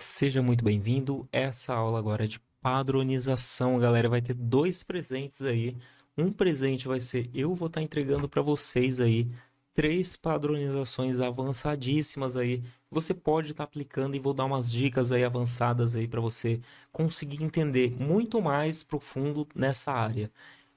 Seja muito bem-vindo. Essa aula agora é de padronização, galera. Vai ter dois presentes aí. Um presente vai ser eu vou estar tá entregando para vocês aí três padronizações avançadíssimas aí. Você pode estar tá aplicando e vou dar umas dicas aí avançadas aí para você conseguir entender muito mais profundo nessa área.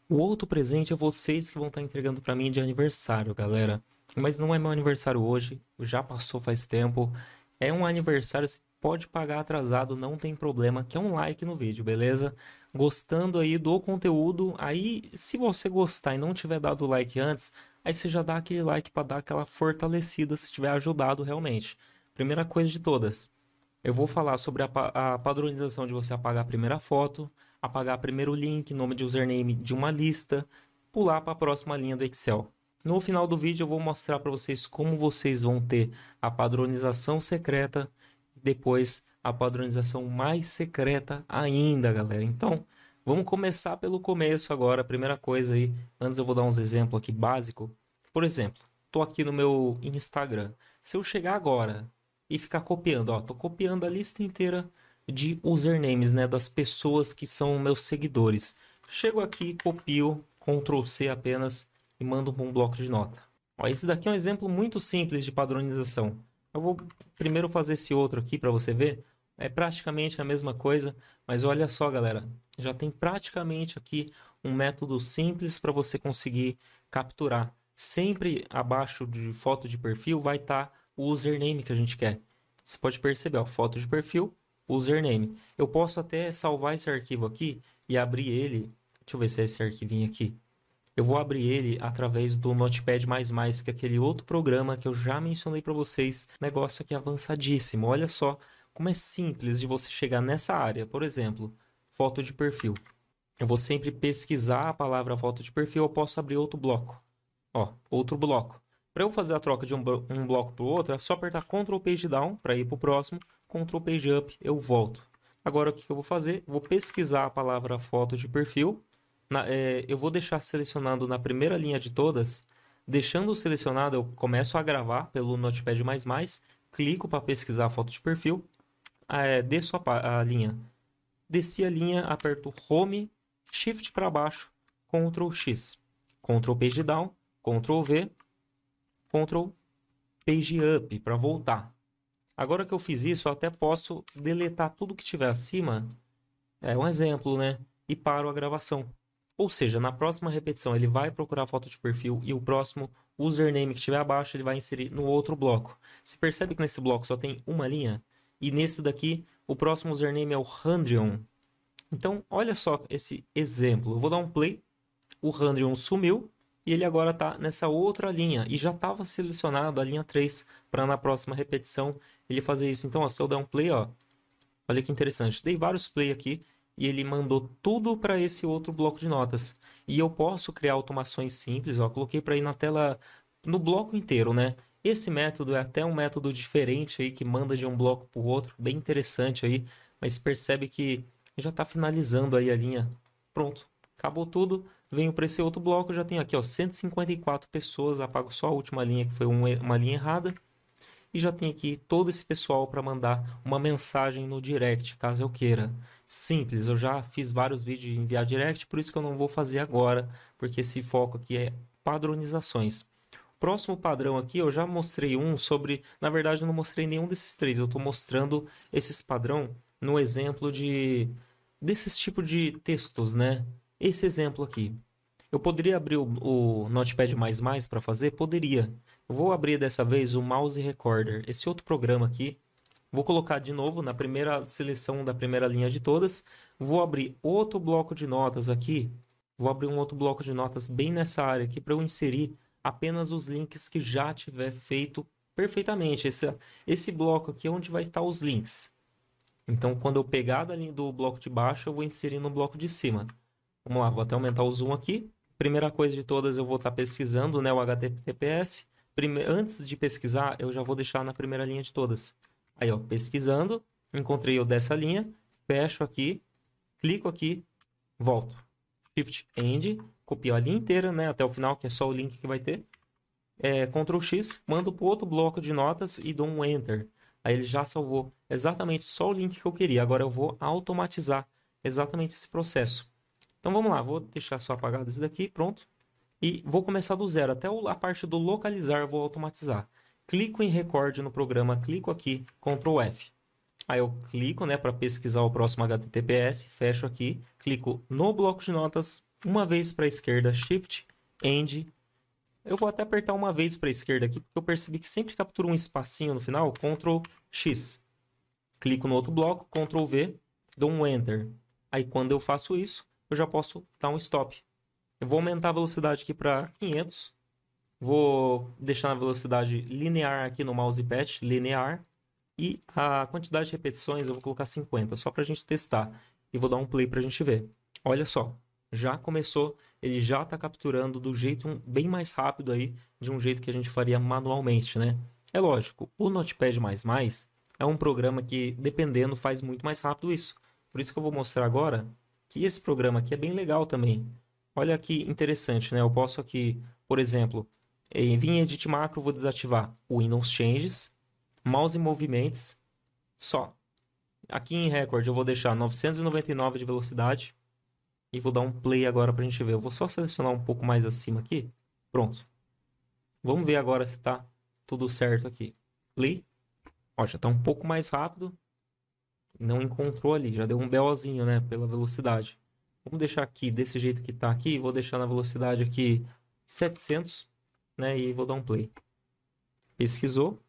O outro presente é vocês que vão estar tá entregando para mim de aniversário, galera. Mas não é meu aniversário hoje, já passou faz tempo. É um aniversário assim, pode pagar atrasado, não tem problema, que é um like no vídeo, beleza? Gostando aí do conteúdo, aí se você gostar e não tiver dado like antes, aí você já dá aquele like para dar aquela fortalecida se tiver ajudado realmente. Primeira coisa de todas, eu vou falar sobre a, a padronização de você apagar a primeira foto, apagar primeiro link, nome de username de uma lista, pular para a próxima linha do Excel. No final do vídeo eu vou mostrar para vocês como vocês vão ter a padronização secreta depois a padronização mais secreta ainda, galera. Então, vamos começar pelo começo agora. Primeira coisa aí, antes eu vou dar uns exemplos aqui básico. Por exemplo, tô aqui no meu Instagram. Se eu chegar agora e ficar copiando, ó, tô copiando a lista inteira de usernames, né, das pessoas que são meus seguidores. Chego aqui, copio, Ctrl C apenas e mando para um bloco de nota. Ó, esse daqui é um exemplo muito simples de padronização. Eu vou primeiro fazer esse outro aqui para você ver. É praticamente a mesma coisa, mas olha só, galera. Já tem praticamente aqui um método simples para você conseguir capturar. Sempre abaixo de foto de perfil vai estar tá o username que a gente quer. Você pode perceber, ó, foto de perfil, username. Eu posso até salvar esse arquivo aqui e abrir ele. Deixa eu ver se é esse arquivinho aqui eu vou abrir ele através do Notepad++, que é aquele outro programa que eu já mencionei para vocês, negócio aqui avançadíssimo. Olha só como é simples de você chegar nessa área, por exemplo, foto de perfil. Eu vou sempre pesquisar a palavra foto de perfil, eu posso abrir outro bloco. Ó, outro bloco. Para eu fazer a troca de um, bloco para o outro, é só apertar Ctrl Page Down para ir para o próximo, Ctrl Page Up, eu volto. Agora o que eu vou fazer? Vou pesquisar a palavra foto de perfil, na, é, eu vou deixar selecionado na primeira linha de todas. Deixando selecionado, eu começo a gravar pelo Notepad++, clico para pesquisar a foto de perfil, é, desço a, a linha. Desci a linha, aperto Home, Shift para baixo, Ctrl X, Ctrl Page Down, Ctrl V, Ctrl Page Up para voltar. Agora que eu fiz isso, eu até posso deletar tudo que tiver acima. É um exemplo, né? E paro a gravação. Ou seja, na próxima repetição ele vai procurar a foto de perfil e o próximo username que estiver abaixo ele vai inserir no outro bloco. Se percebe que nesse bloco só tem uma linha e nesse daqui o próximo username é o Handrion. Então, olha só esse exemplo. Eu vou dar um play, o Handrion sumiu e ele agora está nessa outra linha e já estava selecionado a linha 3 para na próxima repetição ele fazer isso. Então, ó, se eu der um play, ó, olha que interessante. Dei vários play aqui e ele mandou tudo para esse outro bloco de notas. E eu posso criar automações simples, ó, coloquei para ir na tela no bloco inteiro, né? Esse método é até um método diferente aí que manda de um bloco para o outro, bem interessante aí, mas percebe que já está finalizando aí a linha. Pronto, acabou tudo. Venho para esse outro bloco, já tenho aqui ó, 154 pessoas, apago só a última linha que foi uma linha errada e já tem aqui todo esse pessoal para mandar uma mensagem no direct, caso eu queira. Simples, eu já fiz vários vídeos de enviar direct, por isso que eu não vou fazer agora, porque esse foco aqui é padronizações. Próximo padrão aqui, eu já mostrei um sobre, na verdade eu não mostrei nenhum desses três, eu estou mostrando esses padrão no exemplo de desses tipo de textos, né? Esse exemplo aqui. Eu poderia abrir o, o Notepad++ para fazer? Poderia. Eu vou abrir dessa vez o Mouse Recorder, esse outro programa aqui. Vou colocar de novo na primeira seleção da primeira linha de todas. Vou abrir outro bloco de notas aqui. Vou abrir um outro bloco de notas bem nessa área aqui para eu inserir apenas os links que já tiver feito perfeitamente. Esse, esse bloco aqui é onde vai estar os links. Então, quando eu pegar da linha do bloco de baixo, eu vou inserir no bloco de cima. Vamos lá, vou até aumentar o zoom aqui. Primeira coisa de todas, eu vou estar tá pesquisando né, o HTTPS. Prime... Antes de pesquisar, eu já vou deixar na primeira linha de todas. Aí, ó, pesquisando, encontrei o dessa linha, fecho aqui, clico aqui, volto. Shift End, copio a linha inteira, né, até o final, que é só o link que vai ter. É, Ctrl X, mando para outro bloco de notas e dou um Enter. Aí ele já salvou exatamente só o link que eu queria. Agora eu vou automatizar exatamente esse processo. Então vamos lá, vou deixar só apagado isso daqui, pronto. E vou começar do zero, até a parte do localizar vou automatizar. Clico em recorde no programa, clico aqui, Ctrl F. Aí eu clico né, para pesquisar o próximo HTTPS, fecho aqui, clico no bloco de notas, uma vez para a esquerda, Shift, End. Eu vou até apertar uma vez para a esquerda aqui, porque eu percebi que sempre captura um espacinho no final, Ctrl X. Clico no outro bloco, Ctrl V, dou um Enter. Aí quando eu faço isso, eu já posso dar um stop. Eu vou aumentar a velocidade aqui para 500. Vou deixar a velocidade linear aqui no mousepad, linear. E a quantidade de repetições eu vou colocar 50, só para a gente testar. E vou dar um play para a gente ver. Olha só, já começou, ele já está capturando do jeito bem mais rápido aí, de um jeito que a gente faria manualmente, né? É lógico, o Notepad++ é um programa que, dependendo, faz muito mais rápido isso. Por isso que eu vou mostrar agora que esse programa aqui é bem legal também. Olha que interessante, né? Eu posso aqui, por exemplo, eh, em Vim edit macro, vou desativar o Windows Changes, mouse movimentos, só. Aqui em record eu vou deixar 999 de velocidade e vou dar um play agora para a gente ver. Eu vou só selecionar um pouco mais acima aqui. Pronto. Vamos ver agora se está tudo certo aqui. Play. Ó, já está um pouco mais rápido não encontrou ali, já deu um BOzinho, né, pela velocidade. Vamos deixar aqui desse jeito que está aqui, vou deixar na velocidade aqui 700, né, e vou dar um play. Pesquisou,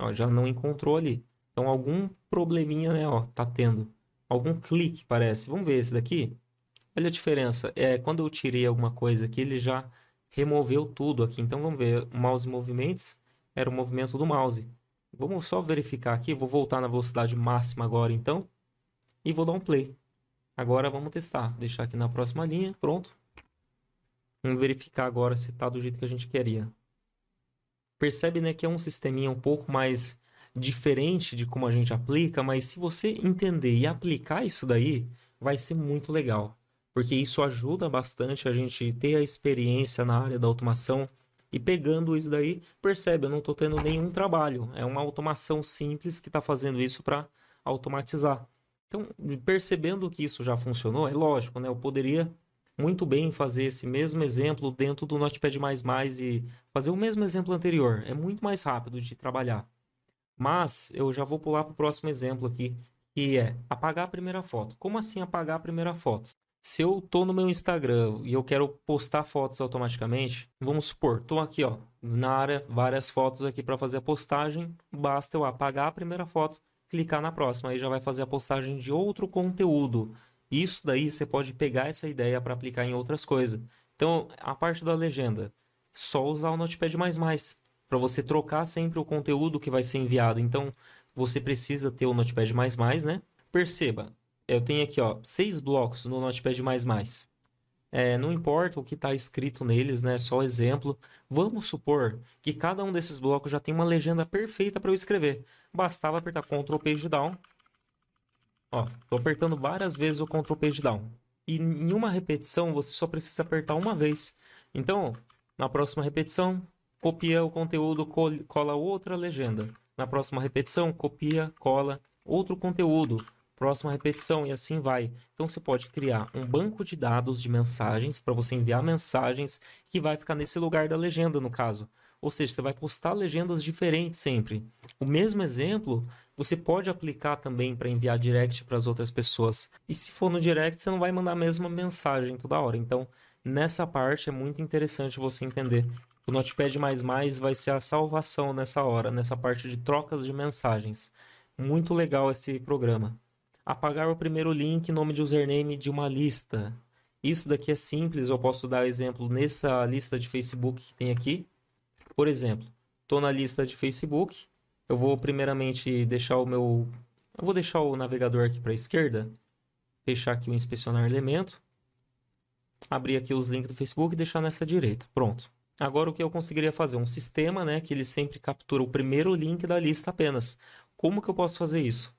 ó, já não encontrou ali. Então algum probleminha, né, ó, tá tendo. Algum clique parece. Vamos ver esse daqui. Olha a diferença, é quando eu tirei alguma coisa aqui, ele já removeu tudo aqui. Então vamos ver, mouse movimentos era o movimento do mouse. Vamos só verificar aqui. Vou voltar na velocidade máxima agora, então. E vou dar um play. Agora vamos testar. deixar aqui na próxima linha. Pronto. Vamos verificar agora se está do jeito que a gente queria. Percebe né, que é um sisteminha um pouco mais diferente de como a gente aplica, mas se você entender e aplicar isso daí, vai ser muito legal. Porque isso ajuda bastante a gente ter a experiência na área da automação e pegando isso daí, percebe, eu não estou tendo nenhum trabalho. É uma automação simples que está fazendo isso para automatizar. Então, percebendo que isso já funcionou, é lógico, né? Eu poderia muito bem fazer esse mesmo exemplo dentro do Notepad++ e fazer o mesmo exemplo anterior. É muito mais rápido de trabalhar. Mas eu já vou pular para o próximo exemplo aqui, que é apagar a primeira foto. Como assim apagar a primeira foto? se eu tô no meu Instagram e eu quero postar fotos automaticamente, vamos supor, tô aqui, ó, na área, várias fotos aqui para fazer a postagem, basta eu apagar a primeira foto, clicar na próxima, aí já vai fazer a postagem de outro conteúdo. Isso daí você pode pegar essa ideia para aplicar em outras coisas. Então, a parte da legenda, só usar o Notepad++, para você trocar sempre o conteúdo que vai ser enviado. Então, você precisa ter o Notepad++, né? Perceba, eu tenho aqui, ó, seis blocos no Notepad++. É, não importa o que está escrito neles, né? Só exemplo. Vamos supor que cada um desses blocos já tem uma legenda perfeita para eu escrever. Bastava apertar Ctrl Page Down. Ó, tô apertando várias vezes o Ctrl Page Down. E em uma repetição você só precisa apertar uma vez. Então, na próxima repetição, copia o conteúdo, cola outra legenda. Na próxima repetição, copia, cola outro conteúdo, próxima repetição e assim vai. Então você pode criar um banco de dados de mensagens para você enviar mensagens que vai ficar nesse lugar da legenda, no caso. Ou seja, você vai postar legendas diferentes sempre. O mesmo exemplo você pode aplicar também para enviar direct para as outras pessoas. E se for no direct, você não vai mandar a mesma mensagem toda hora. Então, nessa parte é muito interessante você entender. O Notepad++ vai ser a salvação nessa hora, nessa parte de trocas de mensagens. Muito legal esse programa apagar o primeiro link, nome de username de uma lista. Isso daqui é simples, eu posso dar exemplo nessa lista de Facebook que tem aqui. Por exemplo, estou na lista de Facebook, eu vou primeiramente deixar o meu... Eu vou deixar o navegador aqui para a esquerda, fechar aqui o inspecionar elemento, abrir aqui os links do Facebook e deixar nessa direita. Pronto. Agora o que eu conseguiria fazer? Um sistema né, que ele sempre captura o primeiro link da lista apenas. Como que eu posso fazer isso?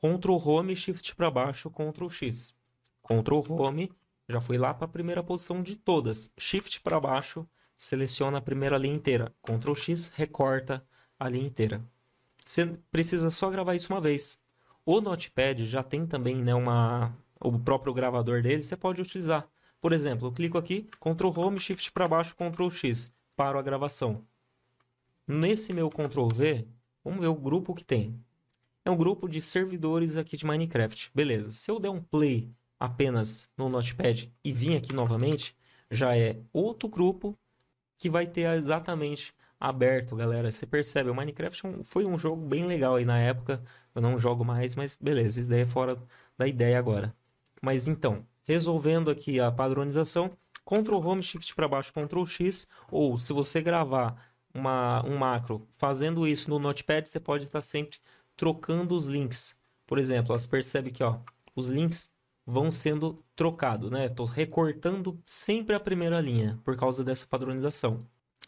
Ctrl Home, Shift para baixo, Ctrl X. Ctrl Home, já fui lá para a primeira posição de todas. Shift para baixo, seleciona a primeira linha inteira. Ctrl X, recorta a linha inteira. Você precisa só gravar isso uma vez. O Notepad já tem também né, uma, o próprio gravador dele, você pode utilizar. Por exemplo, eu clico aqui, Ctrl Home, Shift para baixo, Ctrl X, paro a gravação. Nesse meu Ctrl V, vamos ver o grupo que tem é um grupo de servidores aqui de Minecraft. Beleza, se eu der um play apenas no Notepad e vir aqui novamente, já é outro grupo que vai ter exatamente aberto, galera. Você percebe, o Minecraft é foi um jogo bem legal aí na época. Eu não jogo mais, mas beleza, isso daí é fora da ideia agora. Mas então, resolvendo aqui a padronização, Ctrl Home Shift para baixo, Ctrl X, ou se você gravar uma, um macro fazendo isso no Notepad, você pode estar tá sempre trocando os links. Por exemplo, elas você percebe que ó, os links vão sendo trocados, né? Estou recortando sempre a primeira linha por causa dessa padronização.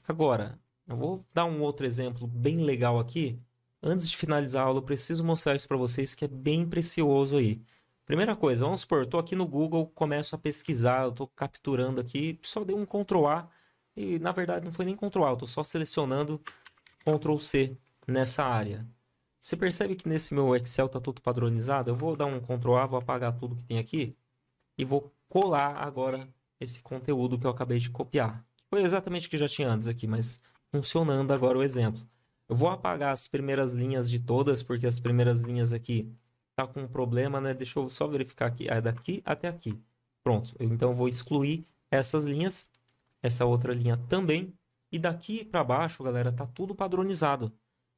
Agora, eu vou dar um outro exemplo bem legal aqui. Antes de finalizar a aula, eu preciso mostrar isso para vocês que é bem precioso aí. Primeira coisa, vamos supor, estou aqui no Google, começo a pesquisar, estou capturando aqui, só dei um Ctrl A e na verdade não foi nem Ctrl A, estou só selecionando Ctrl C nessa área. Você percebe que nesse meu Excel está tudo padronizado? Eu vou dar um Ctrl A, vou apagar tudo que tem aqui e vou colar agora esse conteúdo que eu acabei de copiar. Foi exatamente o que já tinha antes aqui, mas funcionando agora o exemplo. Eu vou apagar as primeiras linhas de todas, porque as primeiras linhas aqui tá com um problema, né? Deixa eu só verificar aqui, é daqui até aqui. Pronto, então eu vou excluir essas linhas, essa outra linha também. E daqui para baixo, galera, tá tudo padronizado.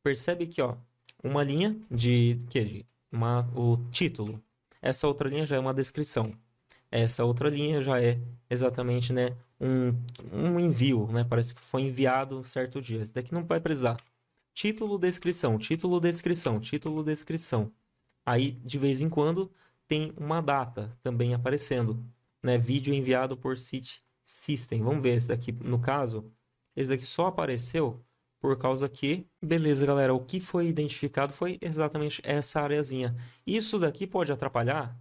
Percebe que, ó, uma linha de, que, de uma, o título. Essa outra linha já é uma descrição. Essa outra linha já é exatamente né, um, um envio, né? Parece que foi enviado certo dia. Esse daqui não vai precisar. Título, descrição, título, descrição, título, descrição. Aí, de vez em quando, tem uma data também aparecendo. Né? Vídeo enviado por site System. Vamos ver esse daqui. No caso, esse daqui só apareceu por causa que, beleza, galera, o que foi identificado foi exatamente essa areazinha. Isso daqui pode atrapalhar?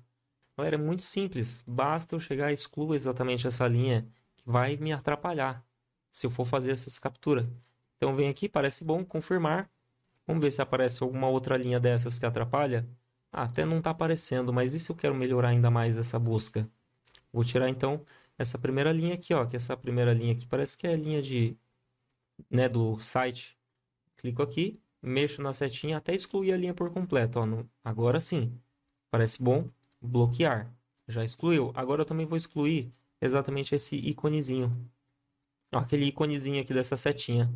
Galera, é muito simples. Basta eu chegar e excluir exatamente essa linha que vai me atrapalhar se eu for fazer essas capturas. Então, vem aqui, parece bom, confirmar. Vamos ver se aparece alguma outra linha dessas que atrapalha. Ah, até não está aparecendo, mas e se eu quero melhorar ainda mais essa busca? Vou tirar, então, essa primeira linha aqui, ó, que essa primeira linha aqui parece que é a linha de né, do site, clico aqui, mexo na setinha até excluir a linha por completo. Ó, no, agora sim, parece bom, bloquear. Já excluiu. Agora eu também vou excluir exatamente esse íconezinho. Aquele íconezinho aqui dessa setinha.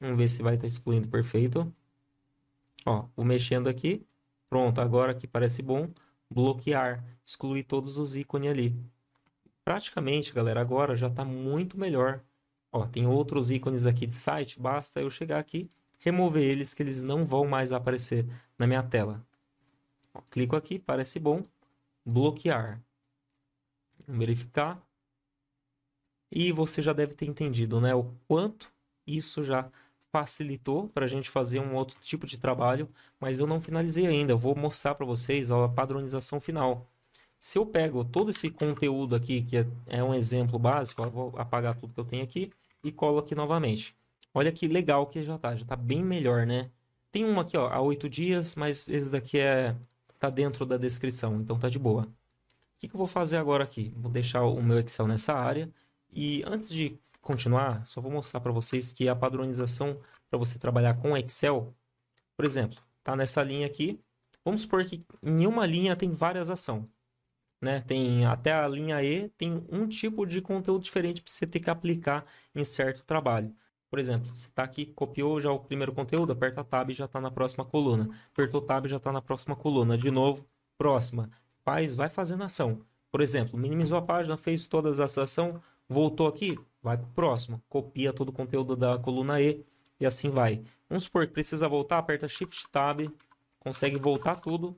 Vamos ver se vai estar tá excluindo perfeito. Ó, vou mexendo aqui. Pronto, agora que parece bom, bloquear, excluir todos os ícones ali. Praticamente, galera, agora já está muito melhor. Ó, tem outros ícones aqui de site, basta eu chegar aqui, remover eles que eles não vão mais aparecer na minha tela. Ó, clico aqui, parece bom, bloquear, verificar. E você já deve ter entendido né, o quanto isso já facilitou para a gente fazer um outro tipo de trabalho, mas eu não finalizei ainda, eu vou mostrar para vocês a padronização final. Se eu pego todo esse conteúdo aqui, que é, é um exemplo básico, vou apagar tudo que eu tenho aqui e colo aqui novamente. Olha que legal que já está, já está bem melhor, né? Tem uma aqui, ó, há oito dias, mas esse daqui é tá dentro da descrição, então tá de boa. O que, que eu vou fazer agora aqui? Vou deixar o meu Excel nessa área e antes de continuar, só vou mostrar para vocês que a padronização para você trabalhar com Excel, por exemplo, tá nessa linha aqui. Vamos supor que em uma linha tem várias ações né? Tem até a linha E, tem um tipo de conteúdo diferente para você ter que aplicar em certo trabalho. Por exemplo, você está aqui, copiou já o primeiro conteúdo, aperta Tab e já está na próxima coluna. Apertou Tab e já está na próxima coluna. De novo, próxima. Faz, vai fazendo ação. Por exemplo, minimizou a página, fez todas as ações, voltou aqui, vai para o próximo. Copia todo o conteúdo da coluna E e assim vai. Vamos supor que precisa voltar, aperta Shift Tab, consegue voltar tudo,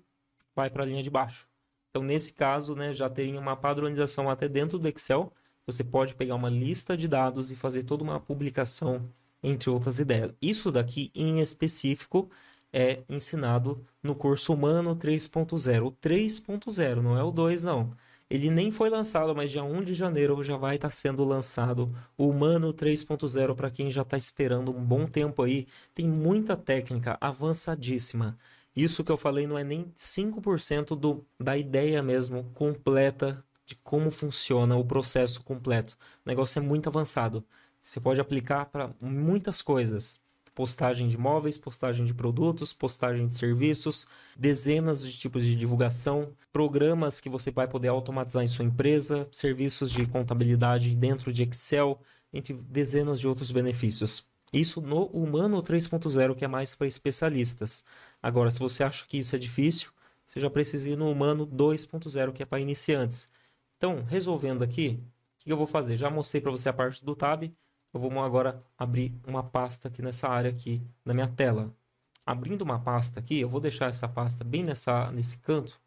vai para a linha de baixo. Então, nesse caso, né, já teria uma padronização até dentro do Excel. Você pode pegar uma lista de dados e fazer toda uma publicação, entre outras ideias. Isso daqui, em específico, é ensinado no curso Humano 3.0. O 3.0, não é o 2, não. Ele nem foi lançado, mas dia 1 de janeiro já vai estar sendo lançado o Humano 3.0 para quem já está esperando um bom tempo aí. Tem muita técnica avançadíssima. Isso que eu falei não é nem 5% do, da ideia mesmo completa de como funciona o processo completo. O negócio é muito avançado. Você pode aplicar para muitas coisas: postagem de imóveis, postagem de produtos, postagem de serviços, dezenas de tipos de divulgação, programas que você vai poder automatizar em sua empresa, serviços de contabilidade dentro de Excel, entre dezenas de outros benefícios. Isso no Humano 3.0, que é mais para especialistas. Agora, se você acha que isso é difícil, você já precisa ir no humano 2.0, que é para iniciantes. Então, resolvendo aqui, o que eu vou fazer? Já mostrei para você a parte do tab. Eu vou agora abrir uma pasta aqui nessa área aqui na minha tela. Abrindo uma pasta aqui, eu vou deixar essa pasta bem nessa, nesse canto.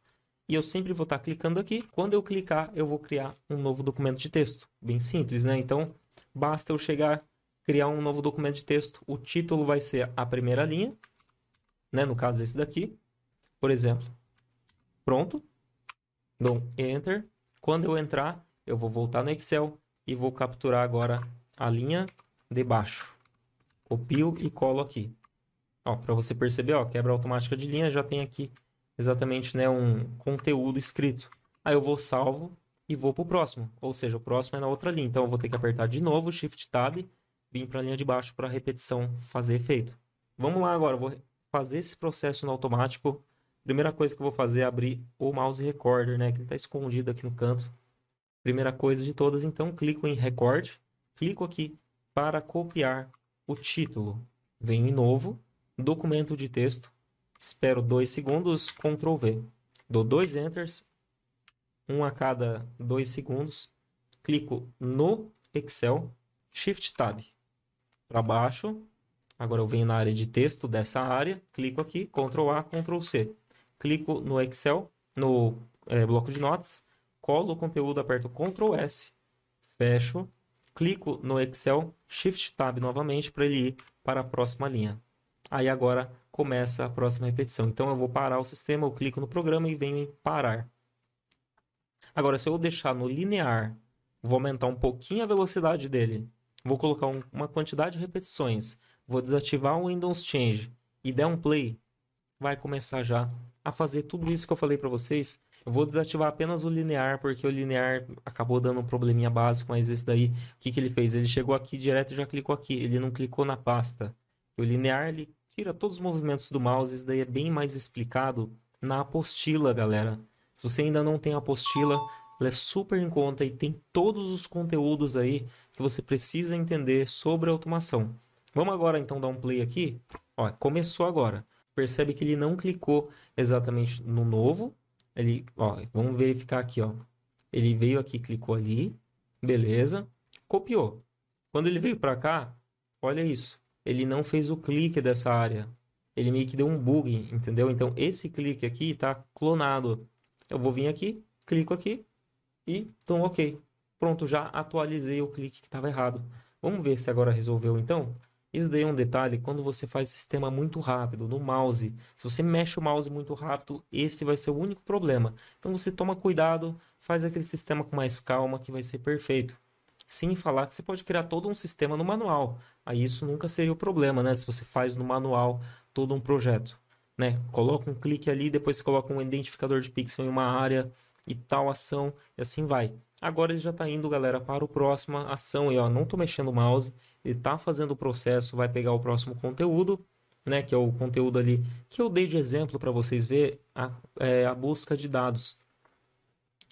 E eu sempre vou estar tá clicando aqui. Quando eu clicar, eu vou criar um novo documento de texto. Bem simples, né? Então, basta eu chegar, criar um novo documento de texto. O título vai ser a primeira linha né? No caso, esse daqui, por exemplo. Pronto. Dou Enter. Quando eu entrar, eu vou voltar no Excel e vou capturar agora a linha de baixo. Copio e colo aqui. Ó, para você perceber, ó, quebra automática de linha, já tem aqui exatamente, né, um conteúdo escrito. Aí eu vou salvo e vou para o próximo, ou seja, o próximo é na outra linha. Então eu vou ter que apertar de novo Shift Tab, vim para a linha de baixo para a repetição fazer efeito. Vamos lá agora, vou fazer esse processo no automático, primeira coisa que eu vou fazer é abrir o mouse recorder, né? Que ele está escondido aqui no canto. Primeira coisa de todas, então clico em record, clico aqui para copiar o título. Venho em novo, documento de texto, espero dois segundos, Ctrl V. Dou dois enters, um a cada dois segundos, clico no Excel, Shift Tab para baixo, Agora eu venho na área de texto dessa área, clico aqui, Ctrl A, Ctrl C. Clico no Excel, no é, bloco de notas, colo o conteúdo, aperto Ctrl S, fecho, clico no Excel, Shift Tab novamente para ele ir para a próxima linha. Aí agora começa a próxima repetição. Então eu vou parar o sistema, eu clico no programa e venho em parar. Agora se eu deixar no linear, vou aumentar um pouquinho a velocidade dele, vou colocar um, uma quantidade de repetições vou desativar o Windows Change e der um play, vai começar já a fazer tudo isso que eu falei para vocês. Eu vou desativar apenas o linear, porque o linear acabou dando um probleminha básico, mas esse daí, o que, que ele fez? Ele chegou aqui direto e já clicou aqui, ele não clicou na pasta. O linear, ele tira todos os movimentos do mouse, isso daí é bem mais explicado na apostila, galera. Se você ainda não tem a apostila, ela é super em conta e tem todos os conteúdos aí que você precisa entender sobre automação. Vamos agora então dar um play aqui. Ó, começou agora. Percebe que ele não clicou exatamente no novo. Ele, ó, vamos verificar aqui, ó. Ele veio aqui, clicou ali, beleza, copiou. Quando ele veio para cá, olha isso. Ele não fez o clique dessa área. Ele meio que deu um bug, entendeu? Então esse clique aqui está clonado. Eu vou vir aqui, clico aqui e dou um OK. Pronto, já atualizei o clique que estava errado. Vamos ver se agora resolveu então? Isso daí é um detalhe, quando você faz o sistema muito rápido, no mouse, se você mexe o mouse muito rápido, esse vai ser o único problema. Então você toma cuidado, faz aquele sistema com mais calma que vai ser perfeito. Sem falar que você pode criar todo um sistema no manual. Aí isso nunca seria o problema, né? Se você faz no manual todo um projeto, né? Coloca um clique ali, depois coloca um identificador de pixel em uma área e tal ação, e assim vai. Agora ele já está indo, galera, para o próxima ação. E ó, não estou mexendo o mouse, ele está fazendo o processo, vai pegar o próximo conteúdo, né? Que é o conteúdo ali que eu dei de exemplo para vocês ver a, é, a busca de dados.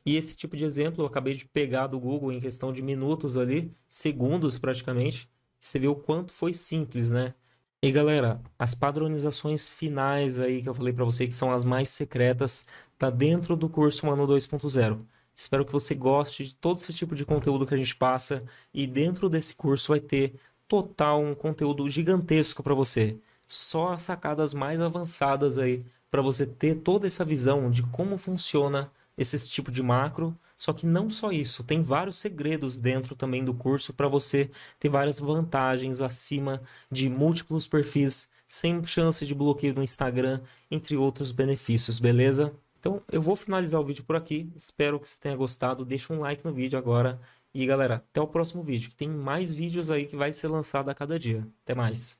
E esse tipo de exemplo eu acabei de pegar do Google em questão de minutos ali, segundos praticamente. Você viu o quanto foi simples, né? E galera, as padronizações finais aí que eu falei para você que são as mais secretas, tá dentro do curso Mano 2.0. Espero que você goste de todo esse tipo de conteúdo que a gente passa e dentro desse curso vai ter total um conteúdo gigantesco para você. Só as sacadas mais avançadas aí para você ter toda essa visão de como funciona esse tipo de macro. Só que não só isso, tem vários segredos dentro também do curso para você ter várias vantagens acima de múltiplos perfis, sem chance de bloqueio no Instagram, entre outros benefícios, beleza? Então eu vou finalizar o vídeo por aqui. Espero que você tenha gostado. Deixa um like no vídeo agora. E galera, até o próximo vídeo, que tem mais vídeos aí que vai ser lançado a cada dia. Até mais.